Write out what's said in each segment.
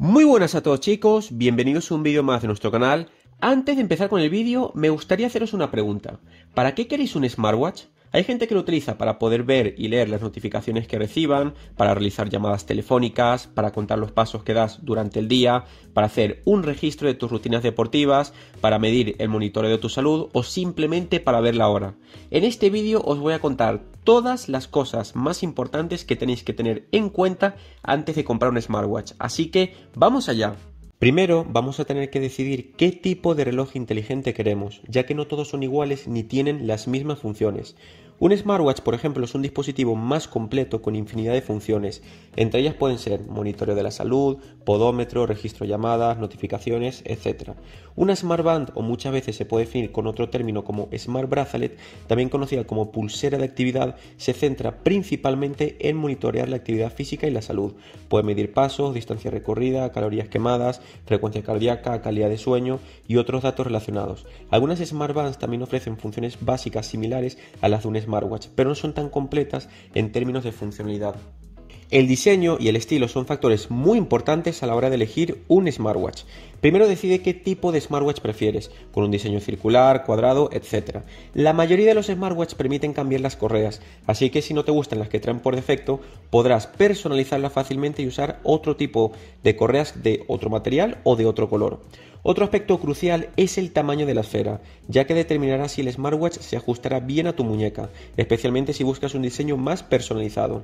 Muy buenas a todos chicos, bienvenidos a un vídeo más de nuestro canal. Antes de empezar con el vídeo, me gustaría haceros una pregunta. ¿Para qué queréis un smartwatch? Hay gente que lo utiliza para poder ver y leer las notificaciones que reciban, para realizar llamadas telefónicas, para contar los pasos que das durante el día, para hacer un registro de tus rutinas deportivas, para medir el monitoreo de tu salud o simplemente para ver la hora. En este vídeo os voy a contar todas las cosas más importantes que tenéis que tener en cuenta antes de comprar un smartwatch. Así que vamos allá. Primero vamos a tener que decidir qué tipo de reloj inteligente queremos, ya que no todos son iguales ni tienen las mismas funciones. Un smartwatch, por ejemplo, es un dispositivo más completo con infinidad de funciones. Entre ellas pueden ser monitoreo de la salud, podómetro, registro de llamadas, notificaciones, etc. Una smartband, o muchas veces se puede definir con otro término como smart bracelet, también conocida como pulsera de actividad, se centra principalmente en monitorear la actividad física y la salud. Puede medir pasos, distancia recorrida, calorías quemadas, frecuencia cardíaca, calidad de sueño y otros datos relacionados. Algunas smartbands también ofrecen funciones básicas similares a las de un smartwatch, pero no son tan completas en términos de funcionalidad. El diseño y el estilo son factores muy importantes a la hora de elegir un smartwatch. Primero decide qué tipo de smartwatch prefieres, con un diseño circular, cuadrado, etc. La mayoría de los smartwatch permiten cambiar las correas, así que si no te gustan las que traen por defecto, podrás personalizarlas fácilmente y usar otro tipo de correas de otro material o de otro color. Otro aspecto crucial es el tamaño de la esfera, ya que determinará si el smartwatch se ajustará bien a tu muñeca, especialmente si buscas un diseño más personalizado.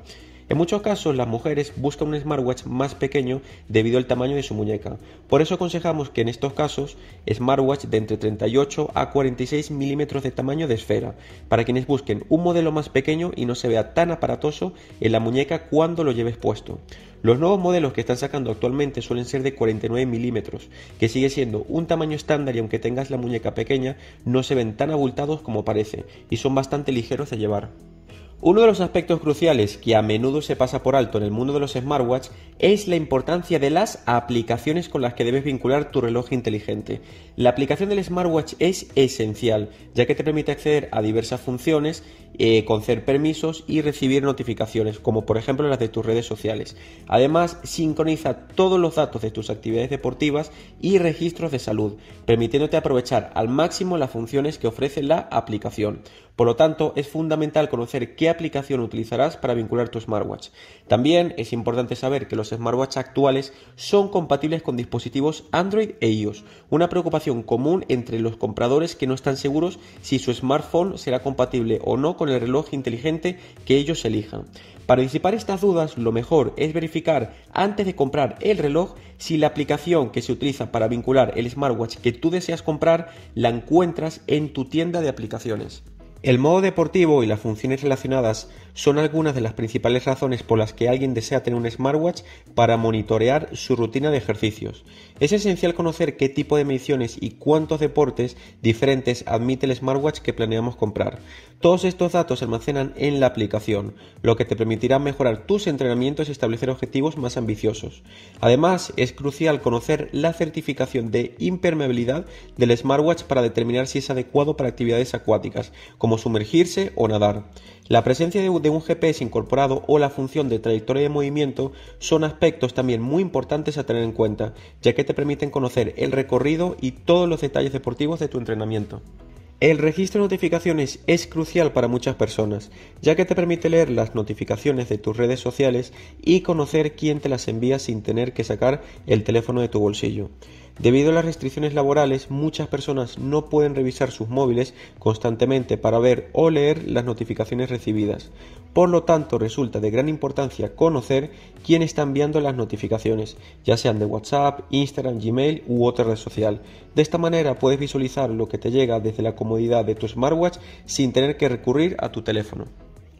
En muchos casos las mujeres buscan un smartwatch más pequeño debido al tamaño de su muñeca. Por eso aconsejamos que en estos casos smartwatch de entre 38 a 46 milímetros de tamaño de esfera, para quienes busquen un modelo más pequeño y no se vea tan aparatoso en la muñeca cuando lo lleves puesto. Los nuevos modelos que están sacando actualmente suelen ser de 49 milímetros, que sigue siendo un tamaño estándar y aunque tengas la muñeca pequeña, no se ven tan abultados como parece, y son bastante ligeros de llevar. Uno de los aspectos cruciales que a menudo se pasa por alto en el mundo de los smartwatch es la importancia de las aplicaciones con las que debes vincular tu reloj inteligente. La aplicación del smartwatch es esencial, ya que te permite acceder a diversas funciones, eh, conceder permisos y recibir notificaciones, como por ejemplo las de tus redes sociales. Además, sincroniza todos los datos de tus actividades deportivas y registros de salud, permitiéndote aprovechar al máximo las funciones que ofrece la aplicación. Por lo tanto, es fundamental conocer qué aplicación utilizarás para vincular tu smartwatch. También es importante saber que los smartwatches actuales son compatibles con dispositivos Android e iOS, una preocupación común entre los compradores que no están seguros si su smartphone será compatible o no con el reloj inteligente que ellos elijan. Para disipar estas dudas, lo mejor es verificar antes de comprar el reloj si la aplicación que se utiliza para vincular el smartwatch que tú deseas comprar la encuentras en tu tienda de aplicaciones. El modo deportivo y las funciones relacionadas son algunas de las principales razones por las que alguien desea tener un smartwatch para monitorear su rutina de ejercicios. Es esencial conocer qué tipo de mediciones y cuántos deportes diferentes admite el smartwatch que planeamos comprar. Todos estos datos se almacenan en la aplicación, lo que te permitirá mejorar tus entrenamientos y establecer objetivos más ambiciosos. Además, es crucial conocer la certificación de impermeabilidad del smartwatch para determinar si es adecuado para actividades acuáticas, como sumergirse o nadar. La presencia de un GPS incorporado o la función de trayectoria de movimiento son aspectos también muy importantes a tener en cuenta, ya que te permiten conocer el recorrido y todos los detalles deportivos de tu entrenamiento. El registro de notificaciones es crucial para muchas personas, ya que te permite leer las notificaciones de tus redes sociales y conocer quién te las envía sin tener que sacar el teléfono de tu bolsillo. Debido a las restricciones laborales, muchas personas no pueden revisar sus móviles constantemente para ver o leer las notificaciones recibidas. Por lo tanto, resulta de gran importancia conocer quién está enviando las notificaciones, ya sean de WhatsApp, Instagram, Gmail u otra red social. De esta manera puedes visualizar lo que te llega desde la comodidad de tu smartwatch sin tener que recurrir a tu teléfono.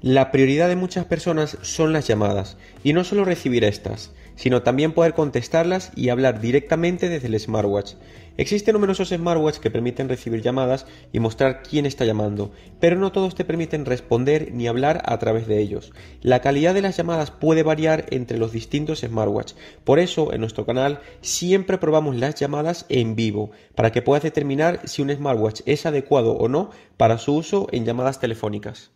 La prioridad de muchas personas son las llamadas, y no solo recibir estas, sino también poder contestarlas y hablar directamente desde el smartwatch. Existen numerosos smartwatch que permiten recibir llamadas y mostrar quién está llamando, pero no todos te permiten responder ni hablar a través de ellos. La calidad de las llamadas puede variar entre los distintos smartwatch, por eso en nuestro canal siempre probamos las llamadas en vivo, para que puedas determinar si un smartwatch es adecuado o no para su uso en llamadas telefónicas.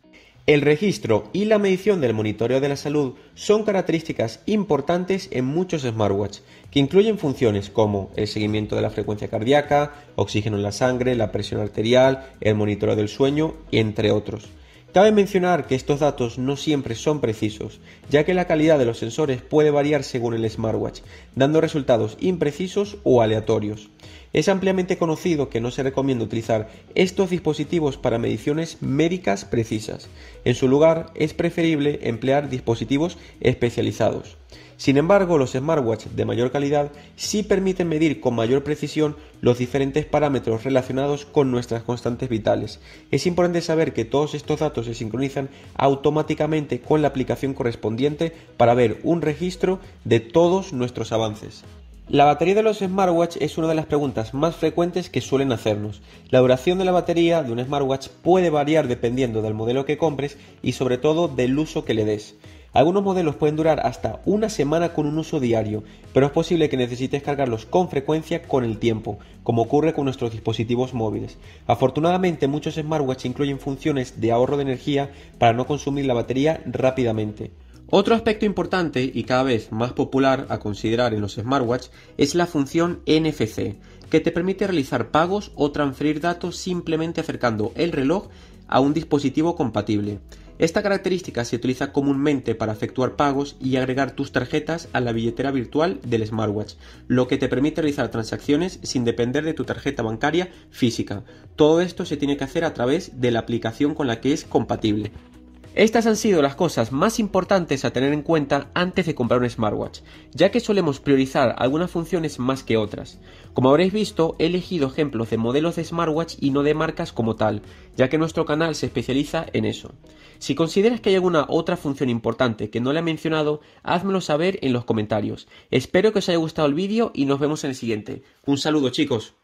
El registro y la medición del monitoreo de la salud son características importantes en muchos smartwatch, que incluyen funciones como el seguimiento de la frecuencia cardíaca, oxígeno en la sangre, la presión arterial, el monitoreo del sueño, entre otros. Cabe mencionar que estos datos no siempre son precisos, ya que la calidad de los sensores puede variar según el smartwatch, dando resultados imprecisos o aleatorios. Es ampliamente conocido que no se recomienda utilizar estos dispositivos para mediciones médicas precisas. En su lugar, es preferible emplear dispositivos especializados. Sin embargo, los smartwatch de mayor calidad sí permiten medir con mayor precisión los diferentes parámetros relacionados con nuestras constantes vitales. Es importante saber que todos estos datos se sincronizan automáticamente con la aplicación correspondiente para ver un registro de todos nuestros avances. La batería de los smartwatch es una de las preguntas más frecuentes que suelen hacernos. La duración de la batería de un smartwatch puede variar dependiendo del modelo que compres y sobre todo del uso que le des. Algunos modelos pueden durar hasta una semana con un uso diario, pero es posible que necesites cargarlos con frecuencia con el tiempo, como ocurre con nuestros dispositivos móviles. Afortunadamente muchos smartwatch incluyen funciones de ahorro de energía para no consumir la batería rápidamente. Otro aspecto importante y cada vez más popular a considerar en los smartwatch es la función NFC, que te permite realizar pagos o transferir datos simplemente acercando el reloj a un dispositivo compatible. Esta característica se utiliza comúnmente para efectuar pagos y agregar tus tarjetas a la billetera virtual del smartwatch, lo que te permite realizar transacciones sin depender de tu tarjeta bancaria física. Todo esto se tiene que hacer a través de la aplicación con la que es compatible. Estas han sido las cosas más importantes a tener en cuenta antes de comprar un smartwatch, ya que solemos priorizar algunas funciones más que otras. Como habréis visto, he elegido ejemplos de modelos de smartwatch y no de marcas como tal, ya que nuestro canal se especializa en eso. Si consideras que hay alguna otra función importante que no le he mencionado, házmelo saber en los comentarios. Espero que os haya gustado el vídeo y nos vemos en el siguiente. Un saludo chicos.